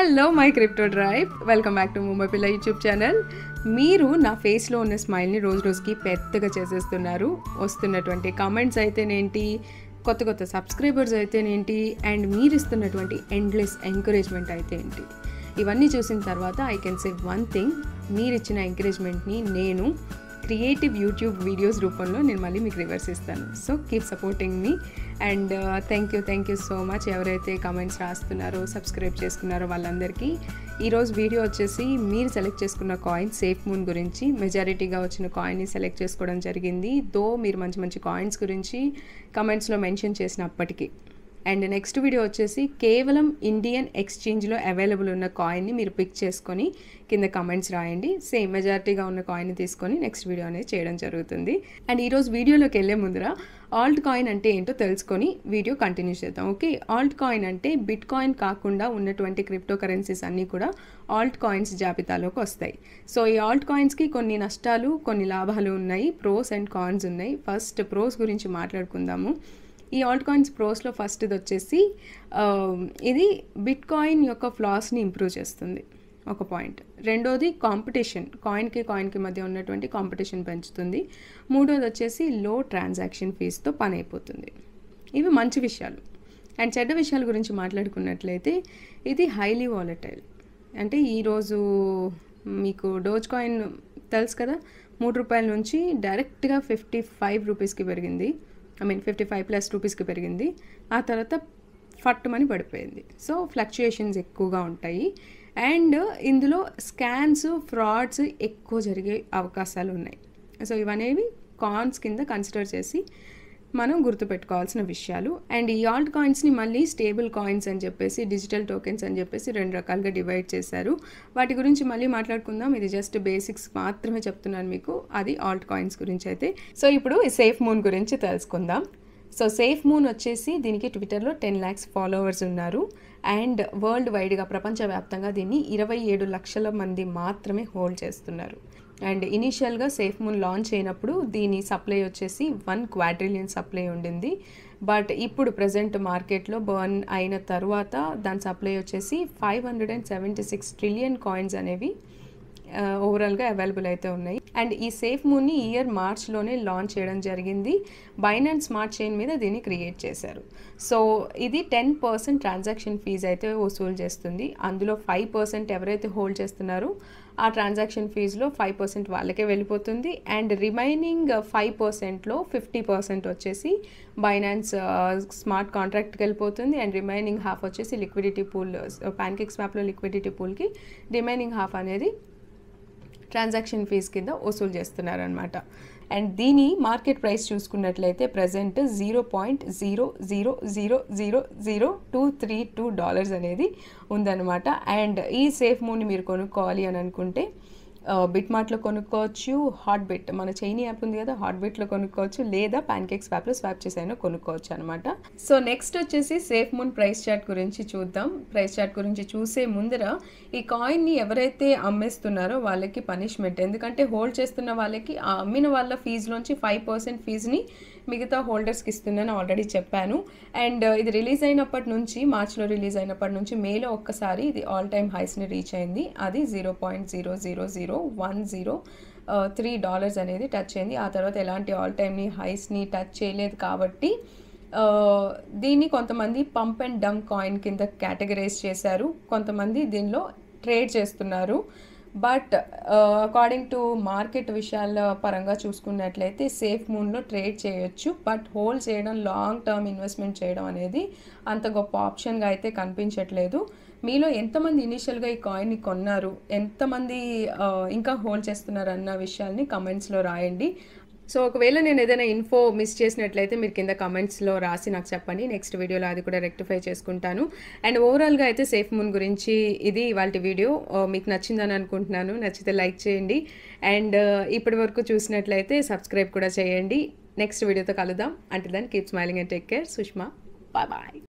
hello my crypto drive welcome back to Mumbai పిల్ల YouTube channel మీరు నా ఫేస్లో ఉన్న స్మైల్ని రోజు రోజుకి పెద్దగా చేసేస్తున్నారు వస్తున్నటువంటి కామెంట్స్ అయితేనేంటి కొత్త కొత్త సబ్స్క్రైబర్స్ అయితేనేంటి అండ్ మీరు ఇస్తున్నటువంటి ఎండ్లెస్ ఎంకరేజ్మెంట్ అయితే ఏంటి ఇవన్నీ చూసిన తర్వాత I can say one thing మీరు ఇచ్చిన ఎంకరేజ్మెంట్ని నేను క్రియేటివ్ యూట్యూబ్ వీడియోస్ రూపంలో నేను మళ్ళీ మీకు రివర్స్ ఇస్తాను సో కీప్ సపోర్టింగ్ మీ and thank you thank you so much ఎవరైతే కమెంట్స్ రాస్తున్నారో సబ్స్క్రైబ్ చేసుకున్నారో వాళ్ళందరికీ ఈరోజు వీడియో వచ్చేసి మీరు సెలెక్ట్ చేసుకున్న కాయిన్ సేఫ్ మూన్ గురించి మెజారిటీగా వచ్చిన కాయిన్ని సెలెక్ట్ చేసుకోవడం జరిగింది దో మీరు మంచి మంచి కాయిన్స్ గురించి కమెంట్స్లో మెన్షన్ చేసినప్పటికీ అండ్ నెక్స్ట్ వీడియో వచ్చేసి కేవలం ఇండియన్ ఎక్స్చేంజ్లో అవైలబుల్ ఉన్న కాయిన్ని మీరు పిక్ చేసుకొని కింద కమెంట్స్ రాయండి సేమ్ మెజారిటీగా ఉన్న కాయిన్ తీసుకొని నెక్స్ట్ వీడియో అనేది చేయడం జరుగుతుంది అండ్ ఈరోజు వీడియోలోకి వెళ్ళే ముందర ఆల్ట్ కాయిన్ అంటే ఏంటో తెలుసుకొని వీడియో కంటిన్యూ చేద్దాం ఓకే ఆల్ట్ కాయిన్ అంటే బిట్ కాయిన్ కాకుండా ఉన్నటువంటి క్రిప్టో కరెన్సీస్ అన్నీ కూడా ఆల్ట్ కాయిన్స్ జాబితాలోకి వస్తాయి సో ఈ ఆల్ట్ కాయిన్స్కి కొన్ని నష్టాలు కొన్ని లాభాలు ఉన్నాయి ప్రోస్ అండ్ కాన్స్ ఉన్నాయి ఫస్ట్ ప్రోస్ గురించి మాట్లాడుకుందాము ఈ ఆల్ట్ కాయిన్స్ ప్రోస్లో ఫస్ట్ ఇది వచ్చేసి um, ఇది బిట్ కాయిన్ యొక్క ఫ్లాస్ని ఇంప్రూవ్ చేస్తుంది ఒక పాయింట్ రెండోది కాంపిటీషన్ కాయిన్కి కాయిన్కి మధ్య ఉన్నటువంటి కాంపిటీషన్ పెంచుతుంది మూడోది వచ్చేసి లో ట్రాన్సాక్షన్ ఫీజుతో పని అయిపోతుంది ఇవి మంచి విషయాలు అండ్ చెడ్డ విషయాల గురించి మాట్లాడుకున్నట్లయితే ఇది హైలీ వాలటైల్ అంటే ఈరోజు మీకు డోజ్ కాయిన్ తెలుసు కదా మూడు రూపాయల నుంచి డైరెక్ట్గా ఫిఫ్టీ ఫైవ్ రూపీస్కి పెరిగింది I mean fifty five plus రూపీస్కి పెరిగింది ఆ తర్వాత ఫట్టుమని పడిపోయింది సో ఫ్లక్చుయేషన్స్ ఎక్కువగా ఉంటాయి అండ్ ఇందులో స్కాన్స్ ఫ్రాడ్స్ ఎక్కువ జరిగే అవకాశాలు ఉన్నాయి సో ఇవనేవి కాన్స్ కింద కన్సిడర్ చేసి మనం గుర్తుపెట్టుకోవాల్సిన విషయాలు అండ్ ఈ ఆల్ట్ కాయిన్స్ని మళ్ళీ స్టేబుల్ కాయిన్స్ అని చెప్పేసి డిజిటల్ టోకెన్స్ అని చెప్పేసి రెండు రకాలుగా డివైడ్ చేశారు వాటి గురించి మళ్ళీ మాట్లాడుకుందాం ఇది జస్ట్ బేసిక్స్ మాత్రమే చెప్తున్నాను మీకు అది ఆల్ట్ కాయిన్స్ గురించి అయితే సో ఇప్పుడు సేఫ్ మూన్ గురించి తెలుసుకుందాం సో సేఫ్ మూన్ వచ్చేసి దీనికి ట్విట్టర్లో టెన్ ల్యాక్స్ ఫాలోవర్స్ ఉన్నారు అండ్ వరల్డ్ వైడ్గా ప్రపంచవ్యాప్తంగా దీన్ని ఇరవై ఏడు లక్షల మంది మాత్రమే హోల్డ్ చేస్తున్నారు అండ్ ఇనీషియల్గా సేఫ్ మూన్ లాంచ్ అయినప్పుడు దీని సప్లై వచ్చేసి వన్ క్వాడ్రిలియన్ సప్లై ఉండింది బట్ ఇప్పుడు ప్రజెంట్ మార్కెట్లో బర్న్ అయిన తర్వాత దాని సప్లై వచ్చేసి five hundred and seventy six trillion coins అనేవి ఓవరాల్గా అవైలబుల్ అయితే ఉన్నాయి అండ్ ఈ సేఫ్ మూన్ని ఇయర్ మార్చ్లోనే లాంచ్ చేయడం జరిగింది బైనాన్స్ స్మార్ట్ చైన్ మీద దీన్ని క్రియేట్ చేశారు సో ఇది టెన్ పర్సెంట్ ట్రాన్సాక్షన్ ఫీజ్ అయితే వసూలు చేస్తుంది అందులో ఫైవ్ పర్సెంట్ ఎవరైతే హోల్డ్ చేస్తున్నారో ఆ ట్రాన్సాక్షన్ ఫీజులో ఫైవ్ పర్సెంట్ వాళ్ళకే వెళ్ళిపోతుంది అండ్ రిమైనింగ్ ఫైవ్ పర్సెంట్లో ఫిఫ్టీ పర్సెంట్ వచ్చేసి బైనాన్స్ స్మార్ట్ కాంట్రాక్ట్కి వెళ్ళిపోతుంది అండ్ రిమైనింగ్ హాఫ్ వచ్చేసి లిక్విడిటీ పూల్ ప్యాన్కేక్ స్మాప్లో లిక్విడిటీ పూల్కి రిమైనింగ్ హాఫ్ అనేది ట్రాన్సాక్షన్ ఫీజ్ కింద వసూలు చేస్తున్నారనమాట అండ్ దీని మార్కెట్ ప్రైస్ చూసుకున్నట్లయితే present zero point zero zero zero zero zero two three two dollars అనేది ఉందన్నమాట అండ్ ఈ సేఫ్ మూని మీరు కొనుక్కోవాలి అని అనుకుంటే బిట్ మార్ట్లో కొనుక్కోవచ్చు హాట్ బిట్ మన చైనీ యాప్ ఉంది కదా హాట్ బిట్లో కొనుక్కోవచ్చు లేదా ప్యాన్ కేక్ స్వాప్లో స్వాప్ చేసైనా కొనుక్కోవచ్చు అనమాట సో నెక్స్ట్ వచ్చేసి సేఫ్ మూన్ ప్రైస్ చార్ట్ గురించి చూద్దాం ప్రైస్ చార్ట్ గురించి చూసే ముందర ఈ కాయిన్ని ఎవరైతే అమ్మేస్తున్నారో వాళ్ళకి పనిష్మెంట్ ఎందుకంటే హోల్డ్ చేస్తున్న వాళ్ళకి ఆ అమ్మిన వాళ్ళ ఫీజులోంచి ఫైవ్ పర్సెంట్ ఫీజుని మిగతా హోల్డర్స్కి ఇస్తుందని ఆల్రెడీ చెప్పాను అండ్ uh, ఇది రిలీజ్ అయినప్పటి నుంచి మార్చ్లో రిలీజ్ అయినప్పటి నుంచి మేలో ఒక్కసారి ఇది ఆల్ టైమ్ హైస్ని రీచ్ అయింది అది zero point zero zero zero one zero uh, three dollars అనేది టచ్ అయింది ఆ తర్వాత ఎలాంటి ఆల్ టైమ్ని హైస్ని టచ్ చేయలేదు కాబట్టి uh, దీన్ని కొంతమంది పంప్ అండ్ డమ్ కాయిన్ కింద కేటగరైజ్ చేశారు కొంతమంది దీనిలో ట్రేడ్ చేస్తున్నారు బట్ అకార్డింగ్ టు మార్కెట్ విషయాల పరంగా చూసుకున్నట్లయితే సేఫ్ మూన్లో ట్రేడ్ చేయొచ్చు బట్ హోల్డ్ చేయడం లాంగ్ టర్మ్ ఇన్వెస్ట్మెంట్ చేయడం అనేది అంత గొప్ప ఆప్షన్గా అయితే కనిపించట్లేదు మీలో ఎంతమంది ఇనీషియల్గా ఈ కాయిన్ని కొన్నారు ఎంతమంది ఇంకా హోల్డ్ చేస్తున్నారు అన్న విషయాల్ని కమెంట్స్లో రాయండి సో ఒకవేళ నేను ఏదైనా ఇన్ఫో మిస్ చేసినట్లయితే మీరు కింద కమెంట్స్లో రాసి నాకు చెప్పండి నెక్స్ట్ వీడియోలో అది కూడా రెక్టిఫై చేసుకుంటాను అండ్ ఓవరాల్గా అయితే సేఫ్ మూన్ గురించి ఇది ఇవాళ వీడియో మీకు నచ్చిందని అనుకుంటున్నాను నచ్చితే లైక్ చేయండి అండ్ ఇప్పటి వరకు చూసినట్లయితే సబ్స్క్రైబ్ కూడా చేయండి నెక్స్ట్ వీడియోతో కలుద్దాం అంటే దాన్ని keep smiling and take care Sushma bye bye